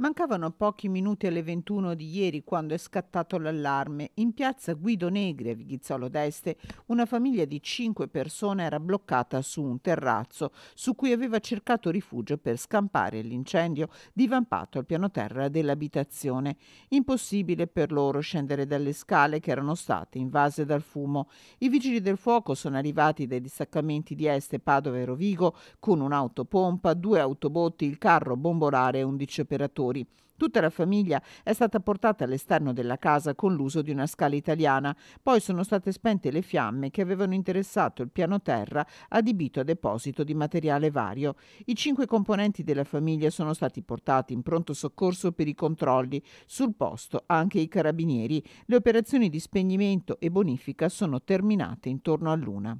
Mancavano pochi minuti alle 21 di ieri quando è scattato l'allarme. In piazza Guido Negri a Vighizzolo d'Este una famiglia di cinque persone era bloccata su un terrazzo su cui aveva cercato rifugio per scampare l'incendio divampato al piano terra dell'abitazione. Impossibile per loro scendere dalle scale che erano state invase dal fumo. I vigili del fuoco sono arrivati dai distaccamenti di Este, Padova e Rovigo con un'autopompa, due autobotti, il carro bombolare e 11 operatori genitori. Tutta la famiglia è stata portata all'esterno della casa con l'uso di una scala italiana. Poi sono state spente le fiamme che avevano interessato il piano terra adibito a deposito di materiale vario. I cinque componenti della famiglia sono stati portati in pronto soccorso per i controlli. Sul posto anche i carabinieri. Le operazioni di spegnimento e bonifica sono terminate intorno a Luna.